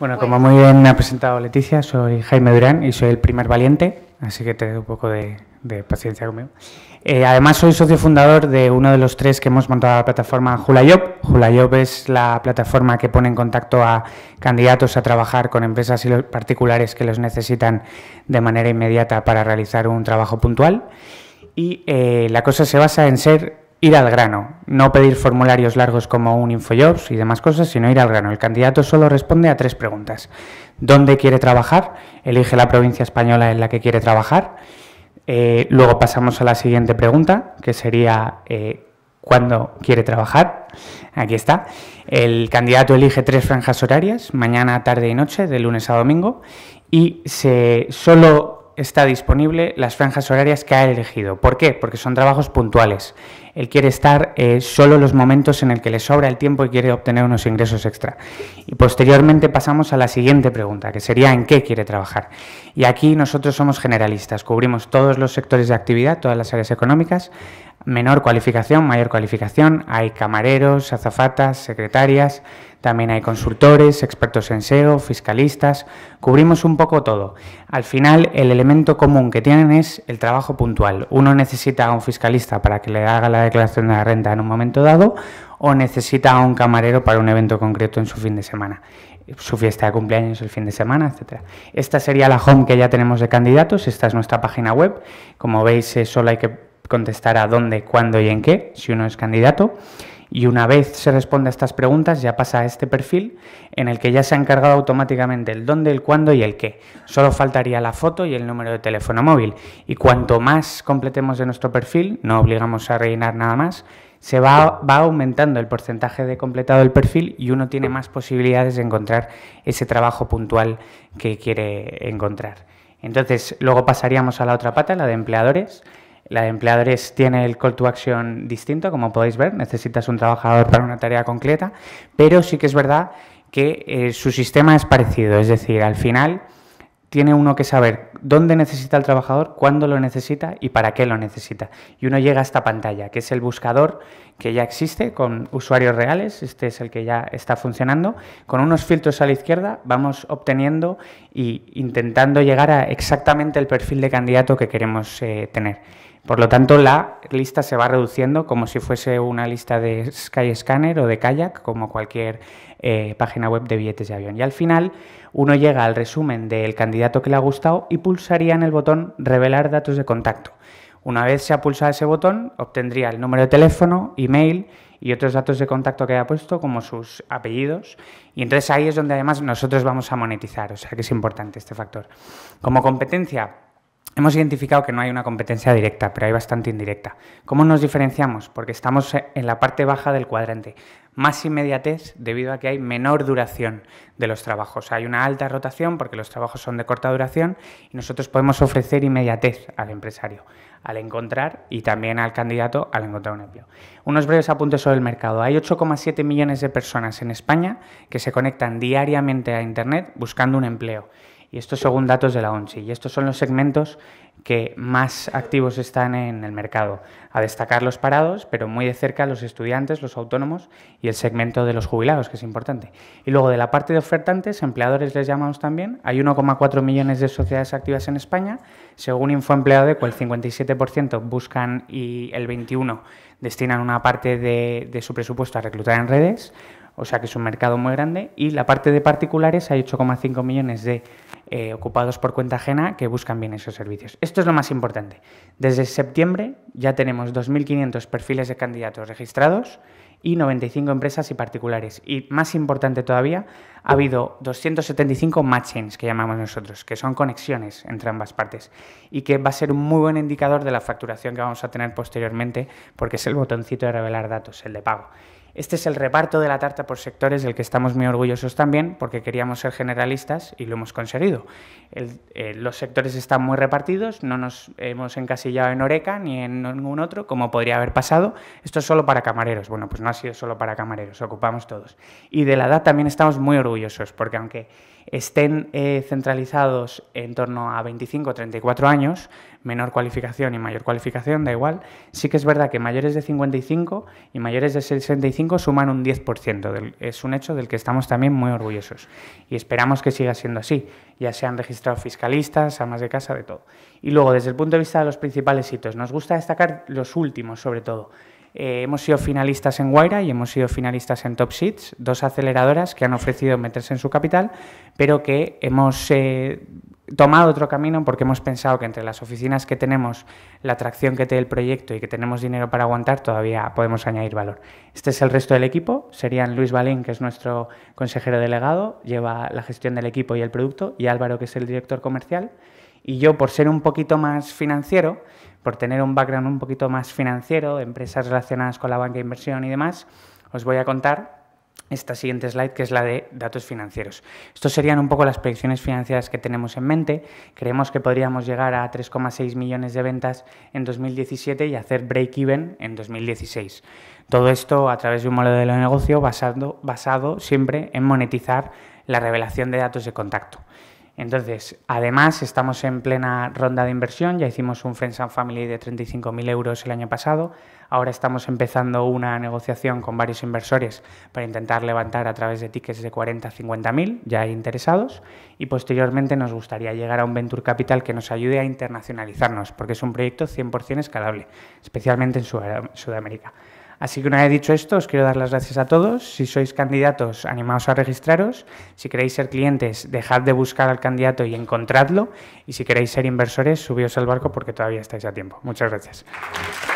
Bueno, como muy bien me ha presentado Leticia, soy Jaime Durán y soy el primer valiente, así que te un poco de, paciencia conmigo. Eh, además, soy socio fundador de uno de los tres que hemos montado la plataforma HulaJob. HulaJob es la plataforma que pone en contacto a candidatos a trabajar con empresas y los particulares que los necesitan de manera inmediata para realizar un trabajo puntual. Y eh, la cosa se basa en ser ir al grano, no pedir formularios largos como un InfoJobs y demás cosas, sino ir al grano. El candidato solo responde a tres preguntas. ¿Dónde quiere trabajar? Elige la provincia española en la que quiere trabajar. Eh, luego pasamos a la siguiente pregunta, que sería eh, ¿cuándo quiere trabajar? Aquí está. El candidato elige tres franjas horarias, mañana, tarde y noche, de lunes a domingo, y se solo está disponible las franjas horarias que ha elegido. ¿Por qué? Porque son trabajos puntuales. Él quiere estar eh, solo los momentos en el que le sobra el tiempo y quiere obtener unos ingresos extra. Y posteriormente pasamos a la siguiente pregunta, que sería ¿en qué quiere trabajar? Y aquí nosotros somos generalistas, cubrimos todos los sectores de actividad, todas las áreas económicas, menor cualificación, mayor cualificación, hay camareros, azafatas, secretarias, también hay consultores, expertos en SEO, fiscalistas, cubrimos un poco todo. Al final, el elemento común que tienen es el trabajo puntual. Uno necesita a un fiscalista para que le haga la declaración de la renta en un momento dado o necesita a un camarero para un evento concreto en su fin de semana su fiesta de cumpleaños el fin de semana, etcétera. Esta sería la home que ya tenemos de candidatos, esta es nuestra página web. Como veis, eh, solo hay que contestar a dónde, cuándo y en qué, si uno es candidato. Y una vez se responde a estas preguntas, ya pasa a este perfil en el que ya se ha encargado automáticamente el dónde, el cuándo y el qué. Solo faltaría la foto y el número de teléfono móvil. Y cuanto más completemos de nuestro perfil, no obligamos a rellenar nada más, se va, aumentando el porcentaje de completado del perfil y uno tiene más posibilidades de encontrar ese trabajo puntual que quiere encontrar. Entonces, luego pasaríamos a la otra pata, la de empleadores la de empleadores tiene el call to action distinto, como podéis ver, necesitas un trabajador para una tarea concreta, pero sí que es verdad que eh, su sistema es parecido, es decir, al final tiene uno que saber dónde necesita el trabajador, cuándo lo necesita y para qué lo necesita. Y uno llega a esta pantalla, que es el buscador que ya existe con usuarios reales, este es el que ya está funcionando. Con unos filtros a la izquierda vamos obteniendo e intentando llegar a exactamente el perfil de candidato que queremos eh, tener. Por lo tanto, la lista se va reduciendo como si fuese una lista de Skyscanner o de Kayak, como cualquier eh, página web de billetes de avión. Y al final, uno llega al resumen del candidato que le ha gustado y pulsaría en el botón Revelar datos de contacto. Una vez se ha pulsado ese botón, obtendría el número de teléfono, email y otros datos de contacto que haya puesto, como sus apellidos. Y entonces ahí es donde además nosotros vamos a monetizar, o sea que es importante este factor. Como competencia, Hemos identificado que no hay una competencia directa, pero hay bastante indirecta. ¿Cómo nos diferenciamos? Porque estamos en la parte baja del cuadrante. Más inmediatez debido a que hay menor duración de los trabajos. Hay una alta rotación porque los trabajos son de corta duración y nosotros podemos ofrecer inmediatez al empresario al encontrar y también al candidato al encontrar un empleo. Unos breves apuntes sobre el mercado. Hay 8,7 millones de personas en España que se conectan diariamente a Internet buscando un empleo y esto según datos de la ONCI. Y estos son los segmentos que más activos están en el mercado. A destacar los parados, pero muy de cerca los estudiantes, los autónomos y el segmento de los jubilados, que es importante. Y luego de la parte de ofertantes, empleadores les llamamos también, hay 1,4 millones de sociedades activas en España, según Infoempleado, de cual el 57% buscan y el 21% destinan una parte de, de su presupuesto a reclutar en redes, o sea que es un mercado muy grande. Y la parte de particulares, hay 8,5 millones de eh, ocupados por cuenta ajena que buscan bien esos servicios. Esto es lo más importante. Desde septiembre ya tenemos 2.500 perfiles de candidatos registrados y 95 empresas y particulares. Y más importante todavía, ha habido 275 matchings, que llamamos nosotros, que son conexiones entre ambas partes, y que va a ser un muy buen indicador de la facturación que vamos a tener posteriormente, porque es el botoncito de revelar datos, el de pago. Este es el reparto de la tarta por sectores del que estamos muy orgullosos también, porque queríamos ser generalistas y lo hemos conseguido. Eh, los sectores están muy repartidos, no nos hemos encasillado en Oreca ni en ningún otro, como podría haber pasado. Esto es solo para camareros. Bueno, pues no ha sido solo para camareros, ocupamos todos. Y de la edad también estamos muy orgullosos, porque aunque estén eh, centralizados en torno a 25 o 34 años, menor cualificación y mayor cualificación, da igual. Sí que es verdad que mayores de 55 y mayores de 65 suman un 10%. es un hecho del que estamos también muy orgullosos y esperamos que siga siendo así. Ya se han registrado fiscalistas, amas de casa, de todo. Y luego, desde el punto de vista de los principales hitos, nos gusta destacar los últimos, sobre todo. Eh, hemos sido finalistas en Guaira y hemos sido finalistas en Top Seats dos aceleradoras que han ofrecido meterse en su capital, pero que hemos eh, tomado otro camino porque hemos pensado que entre las oficinas que tenemos, la atracción que te el proyecto y que tenemos dinero para aguantar, todavía podemos añadir valor. Este es el resto del equipo, serían Luis Balín, que es nuestro consejero delegado, lleva la gestión del equipo y el producto, y Álvaro, que es el director comercial, y yo, por ser un poquito más financiero, por tener un background un poquito más financiero, empresas relacionadas con la banca de inversión y demás, os voy a contar esta siguiente slide, que es la de datos financieros. Estos serían un poco las proyecciones financieras que tenemos en mente. Creemos que podríamos llegar a 3,6 millones de ventas en 2017 y hacer break-even en 2016. Todo esto a través de un modelo de negocio basado, basado siempre en monetizar la revelación de datos de contacto. Entonces, además, estamos en plena ronda de inversión, ya hicimos un Friends and Family de 35.000 euros el año pasado, ahora estamos empezando una negociación con varios inversores para intentar levantar a través de tickets de 40 a 50.000, ya interesados, y posteriormente nos gustaría llegar a un Venture Capital que nos ayude a internacionalizarnos, porque es un proyecto 100% escalable, especialmente en Sudamérica. Así que una vez dicho esto, os quiero dar las gracias a todos. Si sois candidatos, animaos a registraros. Si queréis ser clientes, dejad de buscar al candidato y encontradlo. Y si queréis ser inversores, subíos al barco porque todavía estáis a tiempo. Muchas gracias.